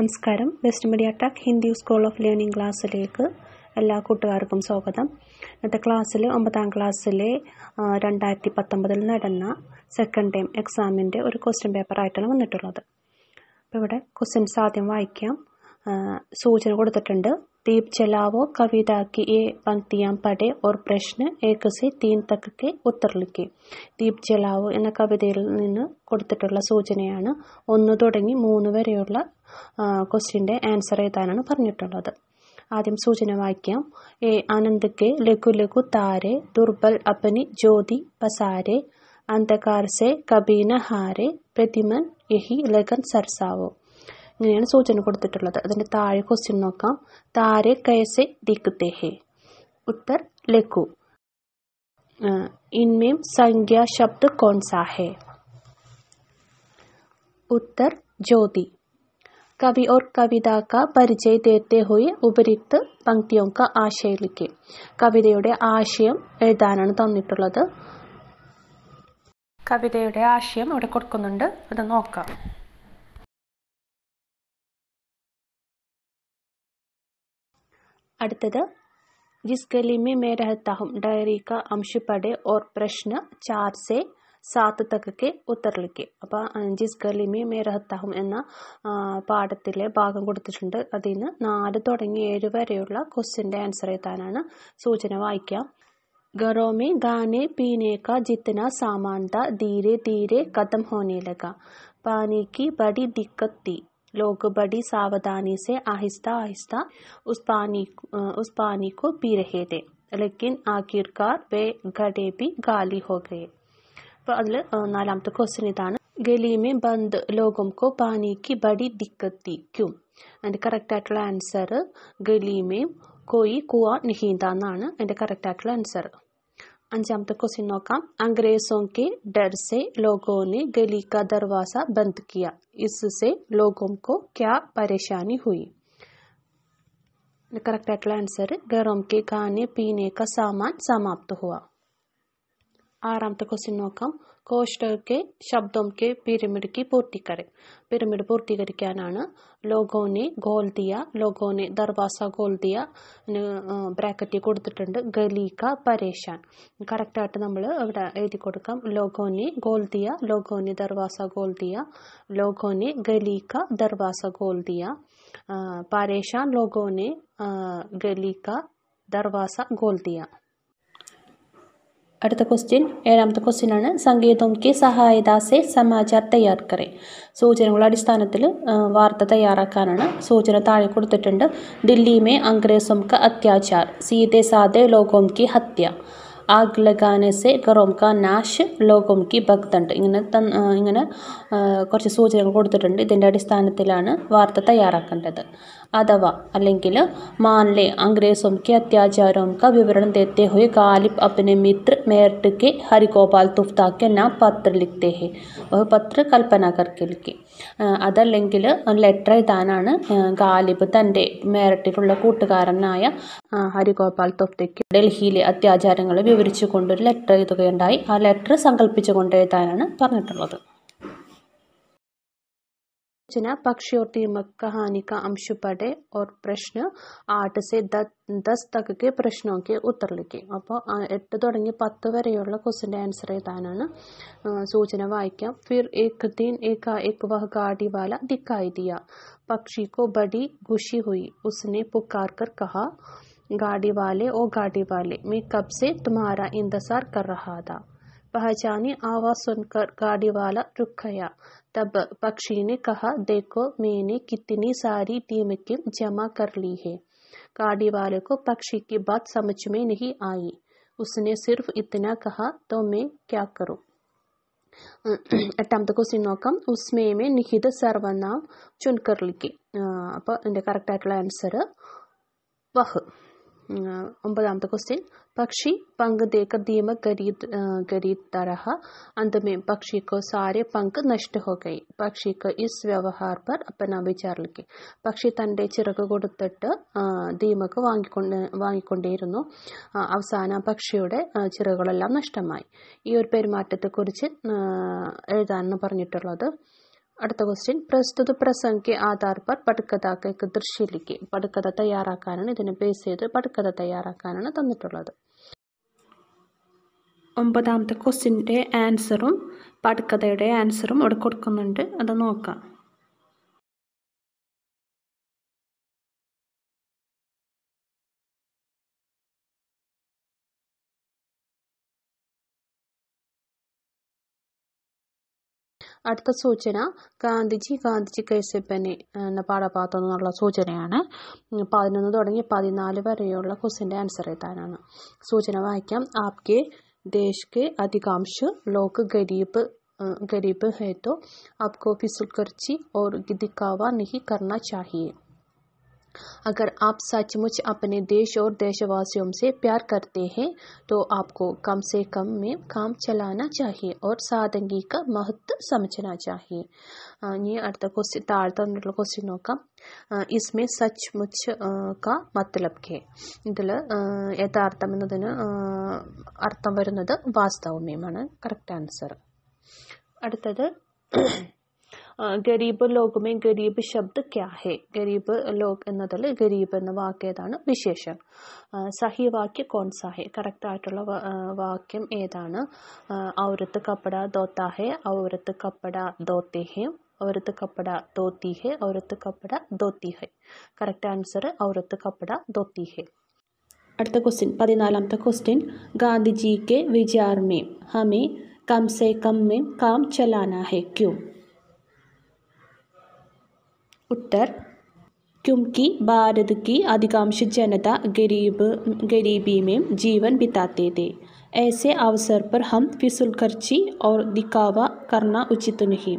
നമസ്കാരം West Media Tech Hindi School of Learning ക്ലാസ്സിലേക്ക് എല്ലാ കൂട്ടുകാർക്കും സ്വാഗതം ഇന്നത്തെ ക്ലാസ്സിൽ ഒമ്പതാം ക്ലാസ്സിലെ രണ്ടായിരത്തി പത്തൊമ്പതിൽ നടന്ന സെക്കൻഡ് ടൈം എക്സാമിൻ്റെ ഒരു ക്വസ്റ്റ്യൻ പേപ്പറായിട്ടാണ് വന്നിട്ടുള്ളത് അപ്പോൾ ഇവിടെ ക്വസ്റ്റ്യൻസ് ആദ്യം വായിക്കാം സൂചന കൊടുത്തിട്ടുണ്ട് दीप जलाओ कविता की ये पंक्तियाँ पढ़े और प्रश्न एक से तीन तक के उत्तर लिखे दीप നിന്ന് इन സൂചനയാണ് ഒന്ന് തുടങ്ങി മൂന്ന് मूं वर ആൻസർ എഴുതാനാണ് പറഞ്ഞിട്ടുള്ളത് ആദ്യം സൂചന വാക്യം എ ആനന്ദ്ക്ക് ലഘു ലഘു താരെ ദുർബൽ അപ്പനി ജ്യോതി പസാരെ അന്ധകാർ സെ കബീന ഹാരെ പ്രതിമൻ യഹി ലഗൻ സർസാവോ ഇങ്ങനെയാണ് സൂചന കൊടുത്തിട്ടുള്ളത് അതിൻ്റെ താഴെ ക്വസ്റ്റ്യൻ നോക്കാം താരെ കയസെ ദിക്കുത്തെ ഉത്തർ ലഘു ഇൻമേം സംഖ്യ ശബ്ദ കോൺസാ ഉത്തർ ജ്യോതി കവി ഓർ കവിതാക്ക പരിചയ തേത്തെ परिचय ഉപരിത്ത് പങ്ക്തിയൊക്കെ ആശയിലേക്ക് കവിതയുടെ ആശയം എഴുതാനാണ് തന്നിട്ടുള്ളത് കവിതയുടെ ആശയം ഇവിടെ കൊടുക്കുന്നുണ്ട് അത് നോക്കാം അടുത്തത് जिस गली में मैं रहता हूँ डायरी का अंश पढ़े और प्रश्न चार സാത്ത് തക്കൊക്കെ ഉത്തരളിക്ക് അപ്പൊ ജിസ് ഗലിമി മേ റഹത്താഹും എന്ന പാഠത്തിലെ ഭാഗം കൊടുത്തിട്ടുണ്ട് അതിൽ നിന്ന് നാല് തുടങ്ങി ഏഴ് വരെയുള്ള ക്വസ്റ്റിൻ്റെ ആൻസർ എത്താനാണ് സൂചന വായിക്കാം ഗറോമി ഗാനെ പീനേക്ക ജിത്തന സാമാന്ത ധീരെ ധീരെ കഥം धीरे പാനിക്ക് ബടി ദിക്കത്തി लोग बड़ी सावधानी से आहिस्ता आहिस्ता उस पानी उस पानी को पी रहे थे लेकिन ആഖിർക്കാർ വേ ഘടേപി ഗാലി ഹോ ഗയേ അപ്പോൾ അതിൽ നാലാമത്തെ ക്വസ്റ്റ്യൻ ഇതാണ് ഗലീമെ ബന്ദ് ലോകം കോ പാനിക്ക് ബഡി ദിക്കത്തി ക്യും അതിൻ്റെ കറക്റ്റായിട്ടുള്ള ആൻസർ ഗലീമേം കോയി കുവ നിഹീന്ത എന്നാണ് അതിൻ്റെ കറക്റ്റായിട്ടുള്ള ആൻസർ अंजामता कोसिनो का अंग्रेजों के डर से लोगों ने गली का दरवाजा बंद किया इससे लोगों को क्या परेशानी हुई करेक्ट एटला आंसर घरों के खाने पीने का सामान समाप्त हुआ आराम तो क्वेश्चन नौका കോസ്റ്റോയ്ക്ക് കെ പിരമിഡ്ക്ക് പൂർത്തിക്കരെ പിരമിഡ് പൂർത്തീകരിക്കാനാണ് ലോഗോനെ ഗോൾദിയ ലോഗോനെ ദർവാസ ഗോൾദിയ ബ്രാക്കറ്റ് കൊടുത്തിട്ടുണ്ട് ഗലീക പരേഷാൻ കറക്റ്റായിട്ട് നമ്മൾ ഇവിടെ എഴുതി കൊടുക്കാം ലോഗോനെ ഗോൾദിയ ലോഗോനെ ദർവാസ ഗോൾദിയ ലോഗോനെ ഗലീക ദർവാസ ഗോൾദിയ പരേഷാൻ ലോഗോനെ ഗലീക ദർവാസ ഗോൾദിയ അടുത്ത ക്വസ്റ്റ്യൻ ഏഴാമത്തെ ക്വസ്റ്റ്യൻ ആണ് സംഗീതം കെ സഹായദാസെ സമാചാർ തയ്യാർ കറെ സൂചനകളുടെ അടിസ്ഥാനത്തിൽ വാർത്ത തയ്യാറാക്കാനാണ് സൂചന താഴെ കൊടുത്തിട്ടുണ്ട് ദില്ലിമേ മേ അംഗ്രേസും ക അത്യാചാർ സീതെ സാതെ ലോകോം കി ഹത്യ ആഗ് ലഗാനെ സെ ഗറോം കാ നാഷ് ലോകം കി ഭക്തണ്ട് ഇങ്ങനെ ഇങ്ങനെ കുറച്ച് സൂചനകൾ കൊടുത്തിട്ടുണ്ട് ഇതിൻ്റെ അടിസ്ഥാനത്തിലാണ് വാർത്ത തയ്യാറാക്കേണ്ടത് അഥവാ അല്ലെങ്കിൽ മാൻലെ അംഗ്രേസും കെ അത്യാചാരവും ക വിവരണം ദേത്തെ ഹുയെ ഗാലിബ് അപ്നെ മിത്ര മേർട്ട് കെ ഹരിഗോപാൽ തുഫ്താക്കെ കെ നാം പത്ര ലിഖ്തേ ഹെ വഹ പത്ര കൽപ്പന കർക്കെ ലിഖേ അതല്ലെങ്കിൽ ഒരു ലെറ്റർ എഴുതാനാണ് ഗാലിബ് തൻ്റെ മേരട്ടിലുള്ള കൂട്ടുകാരനായ ഹരിഗോപാൽ തൊഫ്തയ്ക്ക് ഡൽഹിയിലെ അത്യാചാരങ്ങൾ വിവരിച്ചുകൊണ്ട് ഒരു ലെറ്റർ എഴുതുകയുണ്ടായി ആ ലെറ്റർ സങ്കല്പിച്ചുകൊണ്ട് എഴുതാനാണ് പറഞ്ഞിട്ടുള്ളത് रचना पक्षोत्तीमक कहानी का अंश पढ़े और प्रश्न आठ से दस तक के प्रश्नों के उत्तर लिखे अब एटी पत् वर क्वेश्चन आंसर सूचना वाईक फिर एक दिन एक, एक वह गाड़ी वाला दिखाई दिया पक्षी को बड़ी खुशी हुई उसने पुकार कर कहा गाड़ी वाले ओ गाड़ी वाले मैं कब से तुम्हारा इंतजार कर रहा था पहचानी आवाज सुनकर गाड़ी वाला रुक गया तब पक्षी ने कहा देखो मैंने कितनी सारी टीमकें जमा कर ली है गाड़ी वाले को पक्षी की बात समझ में नहीं आई उसने सिर्फ इतना कहा तो मैं क्या करूं എട്ടാമത്തെ ക്വസ്റ്റ്യൻ നോക്കാം ഉസ്മയമെ നിഹിത സർവനാം ചുൻകർലിക്ക് അപ്പോൾ എൻ്റെ ആൻസർ വഹ് ഒമ്പതാമത്തെ ക്വസ്റ്റ്യൻ പക്ഷി പങ്ക് ദേക്കർ ദീമക് ഗരീബ് ഗരീബ് തരഹ अंत में पक्षी को सारे പക്ഷിക്ക് ഇസ് വ്യവഹാർ പർ അപ്പന വിചാർ പക്ഷി തൻ്റെ ചിറക് കൊടുത്തിട്ട് ദീമക്ക് വാങ്ങിക്കൊണ്ട് വാങ്ങിക്കൊണ്ടേയിരുന്നു അവസാന പക്ഷിയുടെ ചിറകുകളെല്ലാം നഷ്ടമായി ഈ ഒരു പെരുമാറ്റത്തെക്കുറിച്ച് എഴുതാനെന്ന് പറഞ്ഞിട്ടുള്ളത് അടുത്ത ക്വസ്റ്റ്യൻ പ്രസ്തുത പ്രസംഗിക്ക് ആധാർ പർ പടുക്കഥാക്ക് ദൃശ്യലിക്ക് പടുക്കഥ തയ്യാറാക്കാനാണ് ഇതിനെ ബേസ് ചെയ്ത് പടുക്കഥ തയ്യാറാക്കാനാണ് തന്നിട്ടുള്ളത് ഒമ്പതാമത്തെ ക്വസ്റ്റ്യൻ്റെ ആൻസറും പടുക്കഥയുടെ ആൻസറും ഇവിടെ കൊടുക്കുന്നുണ്ട് അത് നോക്കാം അടുത്ത സൂചന ഗാന്ധിജി ഗാന്ധിജി കൈസെ എന്ന പാഠഭാഗത്തു നിന്നുള്ള സൂചനയാണ് പതിനൊന്ന് തുടങ്ങി പതിനാല് വരെയുള്ള ക്വസ്റ്റിൻ്റെ ആൻസർ എത്താനാണ് സൂചന വായിക്കാം ആപ്കെ ദേശ് കെ അധികാംശ ലോക്ക് ഗരീബ് ഗരീബ് ഹേത്തോ ആപ്കോ ഫിസുൽ കർച്ചി ഓർ ഗിദിക്കാവ നിഹി കർണ करना अगर आप सचमुच अपने देश और देशवासियों से प्यार करते हैं तो आपको कम से कम में काम चलाना चाहिए और सादगी का महत्व समझना चाहिए ये अर्थकोशन का इसमें सचमुच का मतलब के यथार्थम अर्थम वास्तव में करक्ट आंसर अड़ता ഗരീബ് ലോകമേ ഗരീബ് ശബ്ദ ക്യാഹേ ഗരീബ് ലോക് എന്നതിൽ ഗരീബ് എന്ന വാക്ക് ഏതാണ് വിശേഷം സഹി വാക്യ കോൺസാഹെ കറക്റ്റ് ആയിട്ടുള്ള വാക്യം ഏതാണ് ഔരത്ത് കപ്പട ദോത്താഹേ ഔരത്ത് കപ്പട ദോത്തേഹേ ഔരത്ത് കപ്പട ദോത്തിഹേ ഔരത്ത് കപ്പട ദോത്തിഹേ കറക്റ്റ് ആൻസർ ഔരത്ത് കപ്പട ദോത്തിഹേ അടുത്ത ക്വസ്റ്റ്യൻ പതിനാലാമത്തെ ക്വസ്റ്റ്യൻ ഗാന്ധിജിക്ക് വിചാർ മേ ഹമേ കം സേ കം മേ കാം ചലാന ക്യൂ उत्तर क्योंकि भारत की अधिकांश जनता गरीब गरीबी में जीवन बिताते थे ऐसे अवसर पर हम फिसल खर्ची और दिखावा करना उचित नहीं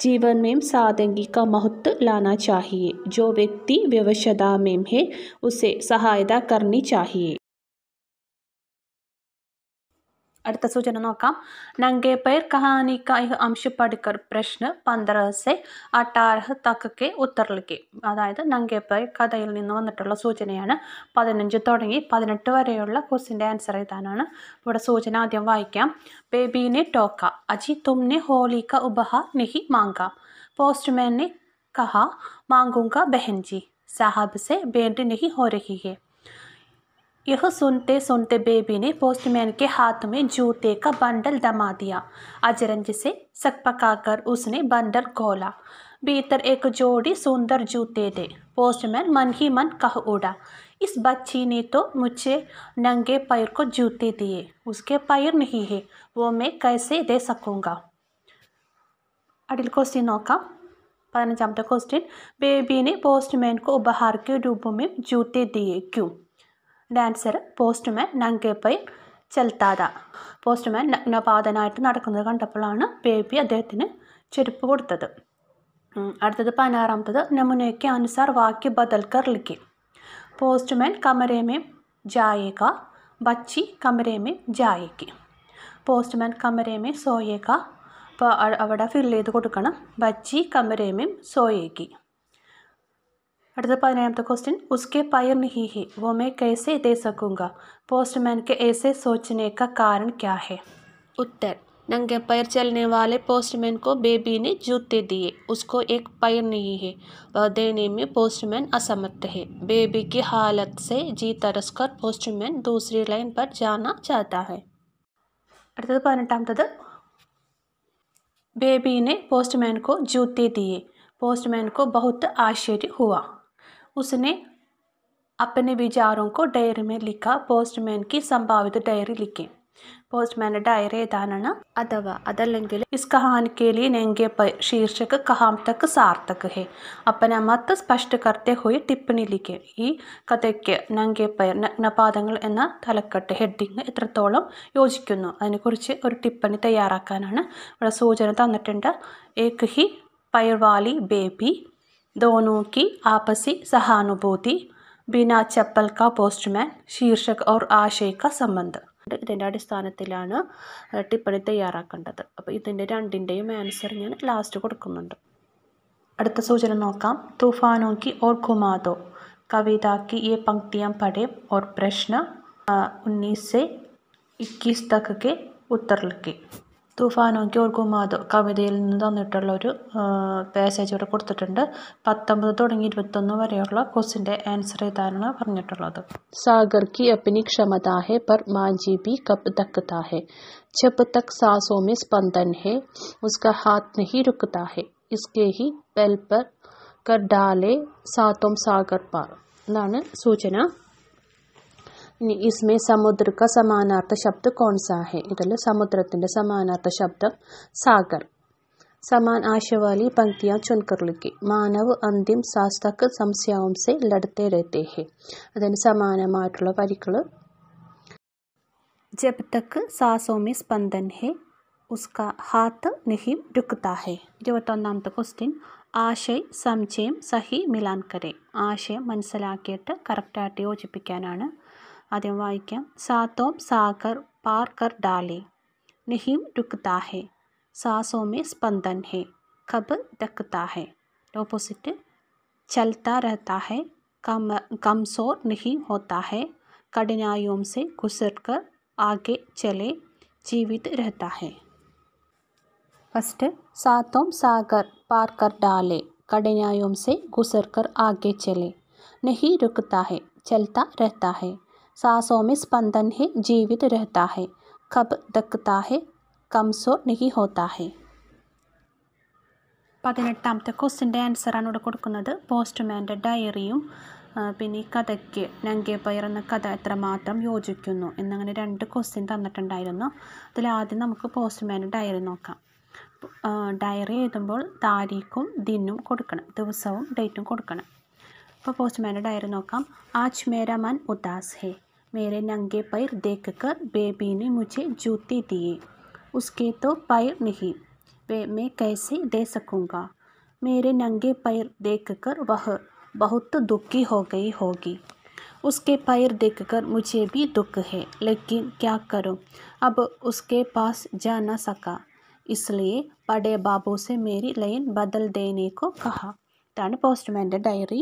जीवन में सादगी का महत्व लाना चाहिए जो व्यक्ति व्यवस्था में है उसे सहायता करनी चाहिए അടുത്ത സൂചന നോക്കാം നങ്കേ പൈർ കഹാനി കാ ഇഹ് പഠിക്കർ പ്രശ്ന പന്ത്രസെ സെ തക്കെ ഉത്തർലിക്കെ അതായത് നങ്കേ പൈർ കഥയിൽ നിന്ന് വന്നിട്ടുള്ള സൂചനയാണ് പതിനഞ്ച് തുടങ്ങി പതിനെട്ട് വരെയുള്ള ക്വസ്റ്റിൻ്റെ ആൻസർ എഴുതാനാണ് ഇവിടെ സൂചന ആദ്യം വായിക്കാം ബേബീനെ ടോക്ക അജി തുംനെ ഹോലിക്ക ഉപഹ നെഹി മാങ്ക പോസ്റ്റ്മാനെ കഹ മാങ്കുങ്ക ബെഹൻജി സാഹബ് സെ ബേൻഡ് നെഹി ഹോരഹിഹേ यह सुनते सुनते बेबी ने पोस्टमैन के हाथ में जूते का बंडल दमा दिया अजरंज से सक सकपकाकर उसने बंडल खोला भीतर एक जोड़ी सुंदर जूते थे पोस्टमैन मन ही मन कह उड़ा इस बच्ची ने तो मुझे नंगे पैर को जूते दिए उसके पैर नहीं है वो मैं कैसे दे सकूँगा अडिल क्वेश्चन बेबी ने पोस्टमैन को उपहार के रूप में जूते दिए क्यों ഡാൻസർ ആൻസർ പോസ്റ്റ്മാൻ പൈ ചെൽത്താത പോസ്റ്റ്മാൻ നഗ്നപാതനായിട്ട് നടക്കുന്നത് കണ്ടപ്പോഴാണ് ബേബി അദ്ദേഹത്തിന് ചെരുപ്പ് കൊടുത്തത് അടുത്തത് പതിനാറാമത്തത് നമുനയ്ക്ക് അനുസാർ വാക്യ ബദൽക്കർ ലിക്കി പോസ്റ്റ്മാൻ കമരേമേ ജായേക ബച്ചി കമരേമേ ജായേക്ക് പോസ്റ്റ്മാൻ കമരേമേ സോയേക അപ്പോൾ അവിടെ ഫില്ല് ചെയ്ത് കൊടുക്കണം ബച്ചി കമരേമേം സോയേക്ക് अड़ता പതിനേഴാമത്തെ उसके पैर नहीं है वो मैं कैसे दे सकूंगा पोस्टमैन के ऐसे सोचने का कारण क्या है उत्तर नंगे पैर चलने वाले पोस्टमैन को बेबी ने जूते दिए उसको एक पैर नहीं है वह देने में पोस्टमैन असमर्थ है बेबी की हालत से जी तरस कर पोस्टमैन दूसरी लाइन पर जाना चाहता है അടുത്തത് പതിനെട്ടാമത്തത് बेबी ने पोस्टमैन को जूते दिए पोस्टमैन को बहुत आश्चर्य हुआ उसने अपने विचारों को ഡയറി में ലിഖ പോസ്റ്റ്മാൻ കി സംഭാവിത ഡയറി ലിഖെ പോസ്റ്റ്മാൻ്റെ ഡയറി ഏതാനാണ് അഥവാ അതല്ലെങ്കിൽ ഇസ് കഹാനിക്കയിലെ നെങ്കെ ശീർഷക് കഹാം തക് സാർത്ഥക് ഹെ അപ്പന മത്ത് സ്പഷ്ട കർത്തെ ഹോയി ടിപ്പണി ലിഖെ ഈ കഥയ്ക്ക് നങ്കെ പയർ നപാതങ്ങൾ എന്ന തലക്കെട്ട് ഹെഡിങ് എത്രത്തോളം യോജിക്കുന്നു അതിനെക്കുറിച്ച് ഒരു ടിപ്പണി തയ്യാറാക്കാനാണ് ഇവിടെ സൂചന തന്നിട്ടുണ്ട് ഏക് ഹി പയർവാലി ബേബി दोनों की आपसी सहानुभूति बिना चप्पल का पोस्टमैन शीर्षक और आशय का संबंध ഇതിൻ്റെ അടിസ്ഥാനത്തിലാണ് ടിപ്പണി തയ്യാറാക്കേണ്ടത് അപ്പോൾ ഇതിൻ്റെ രണ്ടിൻ്റെയും ആൻസർ ഞാൻ ലാസ്റ്റ് കൊടുക്കുന്നുണ്ട് അടുത്ത സൂചന നോക്കാം തൂഫാനോ കി ഓർ ഘുമാദോ കവിത കി യെ പങ്ക്തിയാം പടേ ഓർ പ്രശ്ന ഉന്നീസ് സെ ഇക്കീസ് തക്ക് കെ തുഫാനോങ്കി ഓർക്കുമാതോ കവിതയിൽ നിന്ന് തന്നിട്ടുള്ള ഒരു പാസേജ് ഇവിടെ കൊടുത്തിട്ടുണ്ട് പത്തൊമ്പത് തുടങ്ങി ഇരുപത്തൊന്ന് വരെയുള്ള ക്വസ്റ്റിൻ്റെ ആൻസർ എഴുതാനാണ് പറഞ്ഞിട്ടുള്ളത് സാഗർ കി അപ്പിനി ക്ഷമതാഹെ പർ മാഞ്ചി ബി കബ് തക്താഹെ जब തക് सांसों में स्पंदन है उसका हाथ नहीं रुकता है इसके ही पैल पर कर डाले सातों എന്നാണ് സൂചന इसमें समुद्र സമാനാർത്ഥ ശബ്ദ കോൺസാഹെ कौन सा ഇതിൽ സമുദ്രത്തിൻ്റെ സമാനാർത്ഥ ശബ്ദം സാഗർ സമാൻ ആശവാലി പങ്ക്തിയ पंक्तियां മാനവ് അന്തിം സാസ് തക്ക് സംസ്യാവുംസെ ലടത്തെ രത്തെ അതിന് സമാനമായിട്ടുള്ള വരികൾ ജബ് തക്ക് സാസോമി സ്പന്ദൻ ഹെ ഉസ്ക ഹാത്ത് നിഹിം രുക്ത ഹെ ഇരുപത്തൊന്നാമത്തെ ക്വസ്റ്റ്യൻ ആശയ് സംശയം സഹി മിലാൻകരെ ആശയം മനസ്സിലാക്കിയിട്ട് കറക്റ്റായിട്ട് യോജിപ്പിക്കാനാണ് ആദ്യം വായിക്കാം സാത്തോം पार कर डाले नहीं रुकता है सांसों में स्पंदन है कब डकता है ऑपोजिट चलता रहता है कम कमज़ोर नहीं होता है कठिनाइयों से गुजर कर आगे चले जीवित रहता है फर्स्ट सातों सागर पार कर डाले कठिनाइयों से गुजर कर आगे चले नहीं रुकता है चलता रहता है सांसों में स्पंदन है जीवित रहता है कब दकता है कमजोर नहीं होता है പതിനെട്ടാമത്തെ ക്വസ്റ്റിൻ്റെ ആൻസറാണ് ഇവിടെ കൊടുക്കുന്നത് പോസ്റ്റ്മാൻ്റെ ഡയറിയും പിന്നെ ഈ കഥയ്ക്ക് പയർ എന്ന കഥ എത്രമാത്രം യോജിക്കുന്നു എന്നങ്ങനെ രണ്ട് ക്വസ്റ്റ്യൻ തന്നിട്ടുണ്ടായിരുന്നു അതിൽ ആദ്യം നമുക്ക് പോസ്റ്റ്മാൻ്റെ ഡയറി നോക്കാം ഡയറി എഴുതുമ്പോൾ താരീഖും ദിനും കൊടുക്കണം ദിവസവും ഡേറ്റും കൊടുക്കണം അപ്പോൾ പോസ്റ്റ്മാൻ്റെ ഡയറി നോക്കാം ആജ് മേര മൻ ഉദാസ് ഹേ मेरे नंगे पैर देखकर बेबी ने मुझे जूते दिए उसके तो पैर नहीं वे मैं कैसे दे सकूँगा मेरे नंगे पैर देखकर वह बहुत दुखी हो गई होगी उसके पैर देखकर मुझे भी दुख है लेकिन क्या करूं अब उसके पास जा ना सका इसलिए बड़े बाबू से मेरी लाइन बदल देने को कहा इതാണ് पोस्टमैन डायरी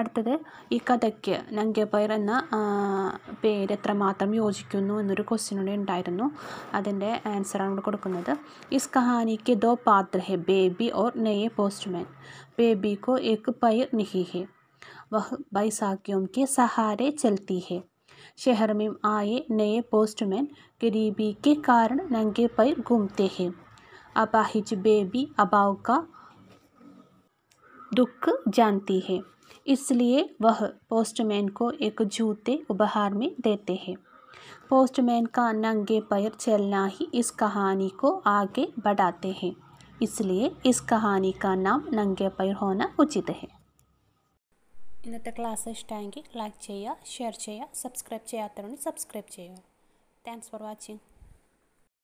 అర్థతది ఇకదక్కి నంగే పైరన్న పేర్త్ర మాత్రమ యోజికును అన్నరు క్వశ్చన్ ఉండి ఇరును అదిందే ఆన్సర్ అంగలు కొడుకునది ఈ కథాని కి దో పాత్ర హై బేబీ aur నయే పోస్ట్మ్యాన్ బేబీ కో ఏక్ పై నిహిహీ వహ బైసాఖ్యం కే సహారే చల్తీ హై షహర్ మే aaye నయే పోస్ట్మ్యాన్ గరీబీ కే కారణ నంగే పైర్ గూంతే హై అపహీజ్ బేబీ అబావ్ కా దుఃఖ జానతీ హై इसलिए वह पोस्टमैन को एक जूते उपहार में देते हैं पोस्टमैन का नंगे पैर चलना ही इस कहानी को आगे बढ़ाते हैं इसलिए इस कहानी का नाम नंगे पैर होना उचित है इन class like like share share ചെയ്യുക സബ്സ്ക്രൈബ് ചെയ്യാത്തവരുണ്ട് സബ്സ്ക്രൈബ്